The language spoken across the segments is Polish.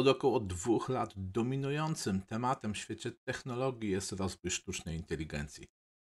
Od około dwóch lat dominującym tematem w świecie technologii jest rozwój sztucznej inteligencji.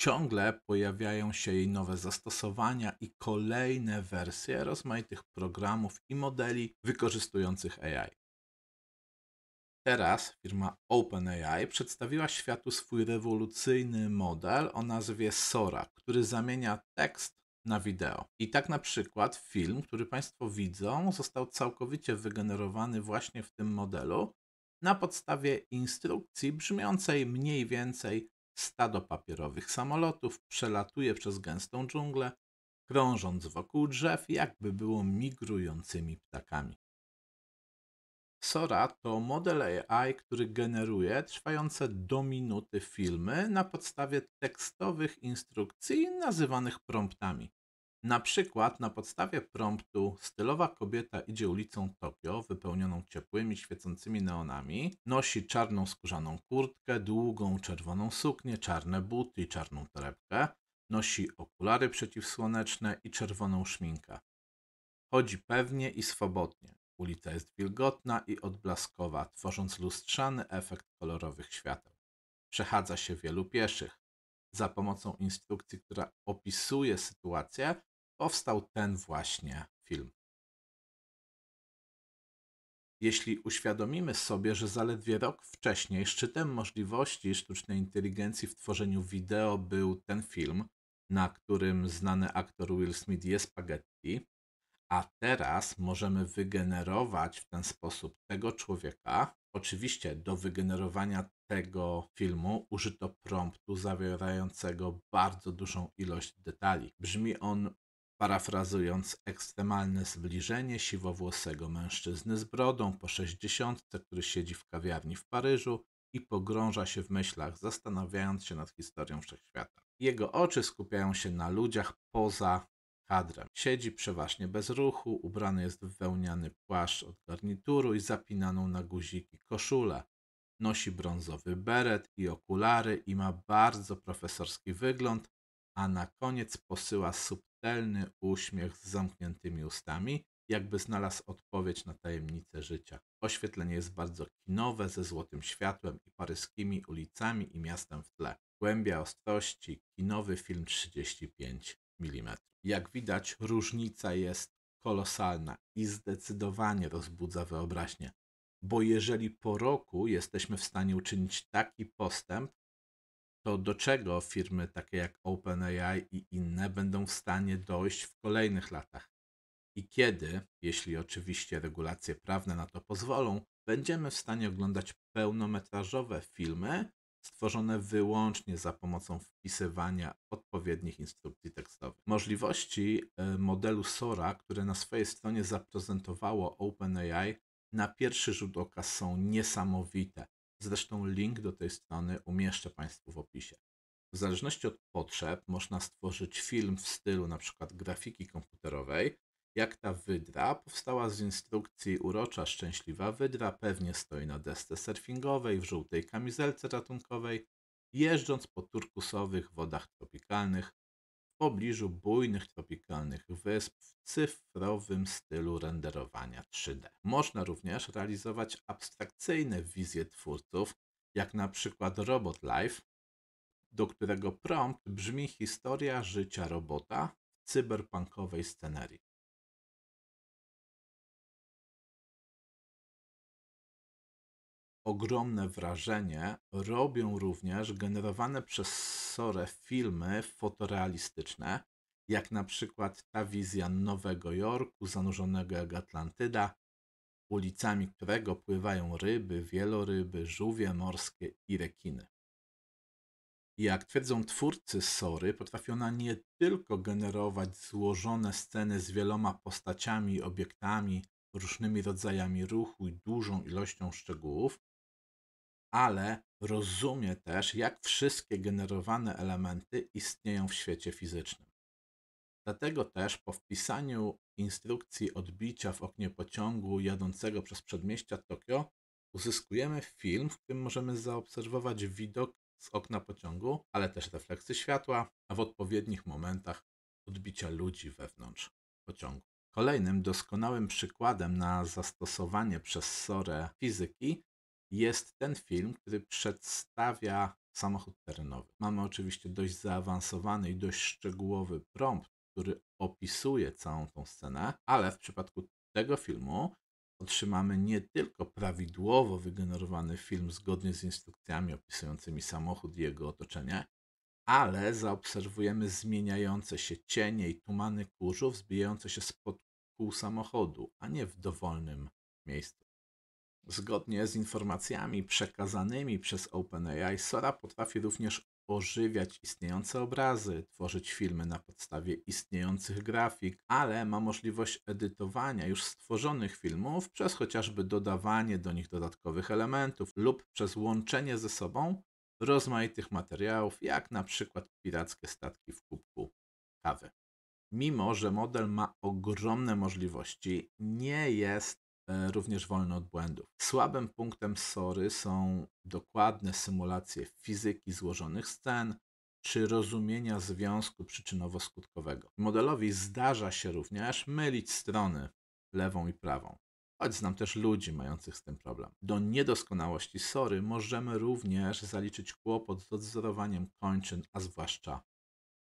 Ciągle pojawiają się jej nowe zastosowania i kolejne wersje rozmaitych programów i modeli wykorzystujących AI. Teraz firma OpenAI przedstawiła światu swój rewolucyjny model o nazwie Sora, który zamienia tekst na wideo. I tak na przykład film, który Państwo widzą, został całkowicie wygenerowany właśnie w tym modelu na podstawie instrukcji brzmiącej mniej więcej stado papierowych samolotów przelatuje przez gęstą dżunglę, krążąc wokół drzew, jakby było migrującymi ptakami. Sora to model AI, który generuje trwające do minuty filmy na podstawie tekstowych instrukcji nazywanych promptami. Na przykład na podstawie promptu stylowa kobieta idzie ulicą Tokio, wypełnioną ciepłymi, świecącymi neonami, nosi czarną skórzaną kurtkę, długą czerwoną suknię, czarne buty i czarną torebkę, nosi okulary przeciwsłoneczne i czerwoną szminkę. Chodzi pewnie i swobodnie. Ulica jest wilgotna i odblaskowa, tworząc lustrzany efekt kolorowych świateł. Przechadza się wielu pieszych. Za pomocą instrukcji, która opisuje sytuację, powstał ten właśnie film. Jeśli uświadomimy sobie, że zaledwie rok wcześniej szczytem możliwości sztucznej inteligencji w tworzeniu wideo był ten film, na którym znany aktor Will Smith je spaghetti, a teraz możemy wygenerować w ten sposób tego człowieka. Oczywiście do wygenerowania tego filmu użyto promptu zawierającego bardzo dużą ilość detali. Brzmi on, parafrazując, ekstremalne zbliżenie siwowłosego mężczyzny z brodą po 60, który siedzi w kawiarni w Paryżu i pogrąża się w myślach, zastanawiając się nad historią wszechświata. Jego oczy skupiają się na ludziach poza Adrem. Siedzi przeważnie bez ruchu, ubrany jest w wełniany płaszcz od garnituru i zapinaną na guziki koszulę. Nosi brązowy beret i okulary i ma bardzo profesorski wygląd, a na koniec posyła subtelny uśmiech z zamkniętymi ustami, jakby znalazł odpowiedź na tajemnicę życia. Oświetlenie jest bardzo kinowe, ze złotym światłem i paryskimi ulicami i miastem w tle. Głębia ostrości, kinowy film 35 mm. Jak widać, różnica jest kolosalna i zdecydowanie rozbudza wyobraźnię, bo jeżeli po roku jesteśmy w stanie uczynić taki postęp, to do czego firmy takie jak OpenAI i inne będą w stanie dojść w kolejnych latach? I kiedy, jeśli oczywiście regulacje prawne na to pozwolą, będziemy w stanie oglądać pełnometrażowe filmy stworzone wyłącznie za pomocą wpisywania odpowiednich instrukcji tekstowych. Możliwości e, modelu SORA, które na swojej stronie zaprezentowało OpenAI, na pierwszy rzut oka są niesamowite. Zresztą link do tej strony umieszczę Państwu w opisie. W zależności od potrzeb można stworzyć film w stylu np. grafiki komputerowej, jak ta wydra powstała z instrukcji urocza szczęśliwa wydra pewnie stoi na desce surfingowej w żółtej kamizelce ratunkowej, jeżdżąc po turkusowych wodach tropikalnych w pobliżu bujnych tropikalnych wysp w cyfrowym stylu renderowania 3D. Można również realizować abstrakcyjne wizje twórców, jak na przykład Robot Life, do którego prompt brzmi historia życia robota w cyberpunkowej scenerii. ogromne wrażenie robią również generowane przez Sorę filmy fotorealistyczne, jak na przykład ta wizja Nowego Jorku zanurzonego jak Atlantyda, ulicami którego pływają ryby, wieloryby, żółwie morskie i rekiny. Jak twierdzą twórcy Sory, potrafi ona nie tylko generować złożone sceny z wieloma postaciami obiektami, różnymi rodzajami ruchu i dużą ilością szczegółów, ale rozumie też, jak wszystkie generowane elementy istnieją w świecie fizycznym. Dlatego też po wpisaniu instrukcji odbicia w oknie pociągu jadącego przez przedmieścia Tokio uzyskujemy film, w którym możemy zaobserwować widok z okna pociągu, ale też refleksy światła, a w odpowiednich momentach odbicia ludzi wewnątrz pociągu. Kolejnym doskonałym przykładem na zastosowanie przez SORE fizyki jest ten film, który przedstawia samochód terenowy. Mamy oczywiście dość zaawansowany i dość szczegółowy prompt, który opisuje całą tą scenę, ale w przypadku tego filmu otrzymamy nie tylko prawidłowo wygenerowany film zgodnie z instrukcjami opisującymi samochód i jego otoczenie, ale zaobserwujemy zmieniające się cienie i tumany kurzu wzbijające się spod kół samochodu, a nie w dowolnym miejscu. Zgodnie z informacjami przekazanymi przez OpenAI, Sora potrafi również ożywiać istniejące obrazy, tworzyć filmy na podstawie istniejących grafik, ale ma możliwość edytowania już stworzonych filmów przez chociażby dodawanie do nich dodatkowych elementów lub przez łączenie ze sobą rozmaitych materiałów, jak na przykład pirackie statki w kubku kawy. Mimo, że model ma ogromne możliwości, nie jest E, również wolny od błędów. Słabym punktem SORY są dokładne symulacje fizyki złożonych scen czy rozumienia związku przyczynowo-skutkowego. Modelowi zdarza się również mylić strony lewą i prawą, choć znam też ludzi mających z tym problem. Do niedoskonałości SORY możemy również zaliczyć kłopot z odzorowaniem kończyn, a zwłaszcza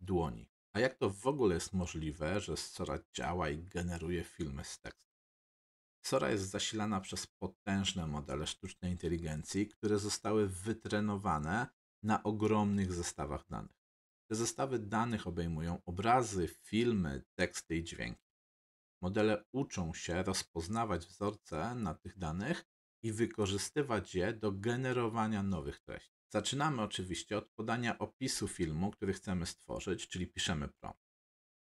dłoni. A jak to w ogóle jest możliwe, że SORA działa i generuje filmy z tekstu? Sora jest zasilana przez potężne modele sztucznej inteligencji, które zostały wytrenowane na ogromnych zestawach danych. Te zestawy danych obejmują obrazy, filmy, teksty i dźwięki. Modele uczą się rozpoznawać wzorce na tych danych i wykorzystywać je do generowania nowych treści. Zaczynamy oczywiście od podania opisu filmu, który chcemy stworzyć, czyli piszemy prompt.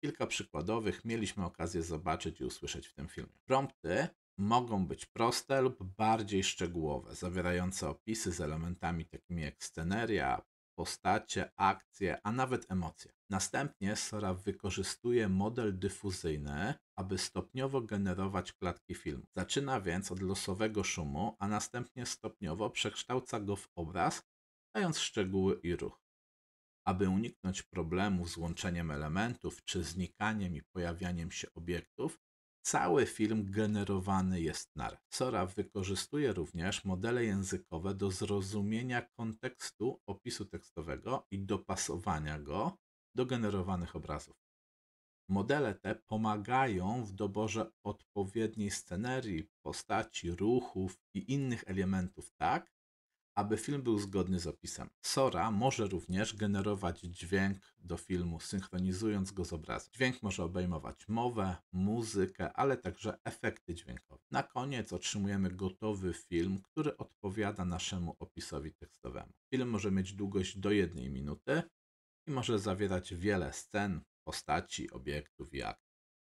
Kilka przykładowych mieliśmy okazję zobaczyć i usłyszeć w tym filmie. Prompty mogą być proste lub bardziej szczegółowe, zawierające opisy z elementami takimi jak sceneria, postacie, akcje, a nawet emocje. Następnie Sora wykorzystuje model dyfuzyjny, aby stopniowo generować klatki filmu. Zaczyna więc od losowego szumu, a następnie stopniowo przekształca go w obraz, dając szczegóły i ruch. Aby uniknąć problemów z łączeniem elementów czy znikaniem i pojawianiem się obiektów, Cały film generowany jest na Sora wykorzystuje również modele językowe do zrozumienia kontekstu opisu tekstowego i dopasowania go do generowanych obrazów. Modele te pomagają w doborze odpowiedniej scenerii, postaci, ruchów i innych elementów tak, aby film był zgodny z opisem. Sora może również generować dźwięk do filmu, synchronizując go z obrazem. Dźwięk może obejmować mowę, muzykę, ale także efekty dźwiękowe. Na koniec otrzymujemy gotowy film, który odpowiada naszemu opisowi tekstowemu. Film może mieć długość do jednej minuty i może zawierać wiele scen, postaci, obiektów i akcji.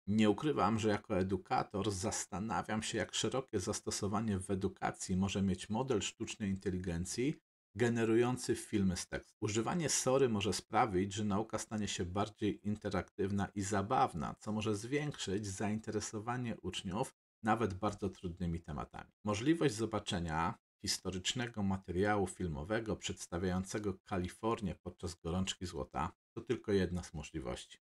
Nie ukrywam, że jako edukator zastanawiam się, jak szerokie zastosowanie w edukacji może mieć model sztucznej inteligencji generujący filmy z tekstu. Używanie sory może sprawić, że nauka stanie się bardziej interaktywna i zabawna, co może zwiększyć zainteresowanie uczniów nawet bardzo trudnymi tematami. Możliwość zobaczenia historycznego materiału filmowego przedstawiającego Kalifornię podczas gorączki złota to tylko jedna z możliwości.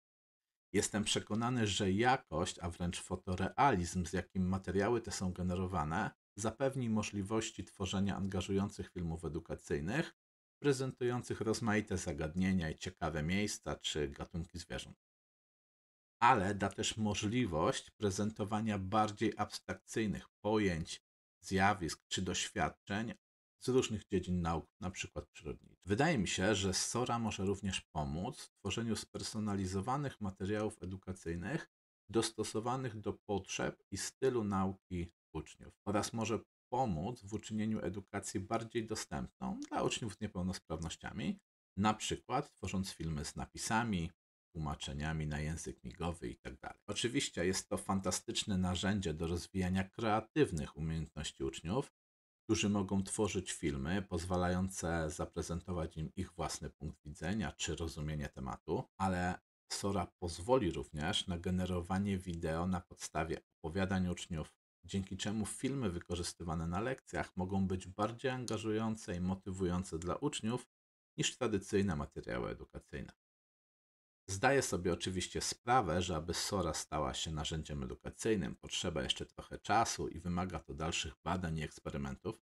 Jestem przekonany, że jakość, a wręcz fotorealizm, z jakim materiały te są generowane, zapewni możliwości tworzenia angażujących filmów edukacyjnych, prezentujących rozmaite zagadnienia i ciekawe miejsca czy gatunki zwierząt. Ale da też możliwość prezentowania bardziej abstrakcyjnych pojęć, zjawisk czy doświadczeń, z różnych dziedzin nauk, na przykład przyrodniczych. Wydaje mi się, że SORA może również pomóc w tworzeniu spersonalizowanych materiałów edukacyjnych dostosowanych do potrzeb i stylu nauki uczniów oraz może pomóc w uczynieniu edukacji bardziej dostępną dla uczniów z niepełnosprawnościami, na przykład tworząc filmy z napisami, tłumaczeniami na język migowy itd. Tak Oczywiście jest to fantastyczne narzędzie do rozwijania kreatywnych umiejętności uczniów, którzy mogą tworzyć filmy pozwalające zaprezentować im ich własny punkt widzenia czy rozumienie tematu, ale Sora pozwoli również na generowanie wideo na podstawie opowiadań uczniów, dzięki czemu filmy wykorzystywane na lekcjach mogą być bardziej angażujące i motywujące dla uczniów niż tradycyjne materiały edukacyjne. Zdaję sobie oczywiście sprawę, że aby SORA stała się narzędziem edukacyjnym, potrzeba jeszcze trochę czasu i wymaga to dalszych badań i eksperymentów.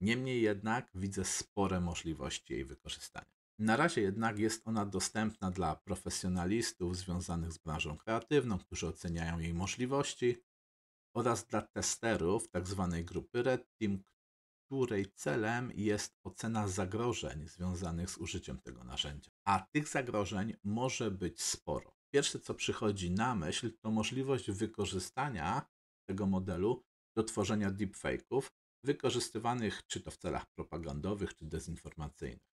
Niemniej jednak widzę spore możliwości jej wykorzystania. Na razie jednak jest ona dostępna dla profesjonalistów związanych z branżą kreatywną, którzy oceniają jej możliwości, oraz dla testerów tzw. Tak grupy Red Team, której celem jest ocena zagrożeń związanych z użyciem tego narzędzia a tych zagrożeń może być sporo. Pierwsze, co przychodzi na myśl, to możliwość wykorzystania tego modelu do tworzenia deepfake'ów, wykorzystywanych czy to w celach propagandowych, czy dezinformacyjnych.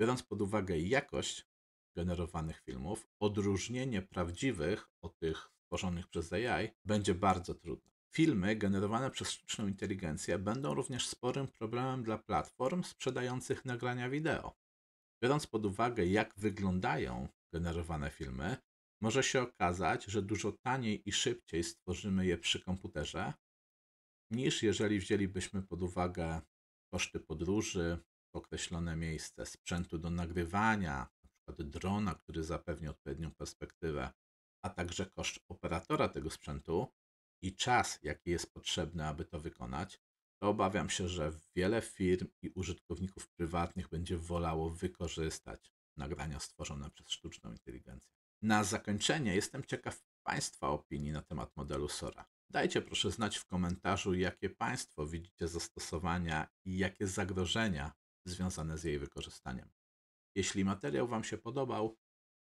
Biorąc pod uwagę jakość generowanych filmów, odróżnienie prawdziwych od tych stworzonych przez AI będzie bardzo trudne. Filmy generowane przez sztuczną inteligencję będą również sporym problemem dla platform sprzedających nagrania wideo. Biorąc pod uwagę, jak wyglądają generowane filmy, może się okazać, że dużo taniej i szybciej stworzymy je przy komputerze, niż jeżeli wzięlibyśmy pod uwagę koszty podróży, określone miejsce sprzętu do nagrywania, np. drona, który zapewni odpowiednią perspektywę, a także koszt operatora tego sprzętu i czas, jaki jest potrzebny, aby to wykonać, obawiam się, że wiele firm i użytkowników prywatnych będzie wolało wykorzystać nagrania stworzone przez sztuczną inteligencję. Na zakończenie jestem ciekaw Państwa opinii na temat modelu Sora. Dajcie proszę znać w komentarzu, jakie Państwo widzicie zastosowania i jakie zagrożenia związane z jej wykorzystaniem. Jeśli materiał Wam się podobał,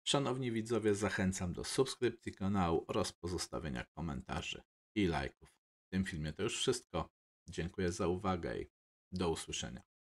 szanowni widzowie, zachęcam do subskrypcji kanału oraz pozostawienia komentarzy i lajków. W tym filmie to już wszystko. Dziękuję za uwagę i do usłyszenia.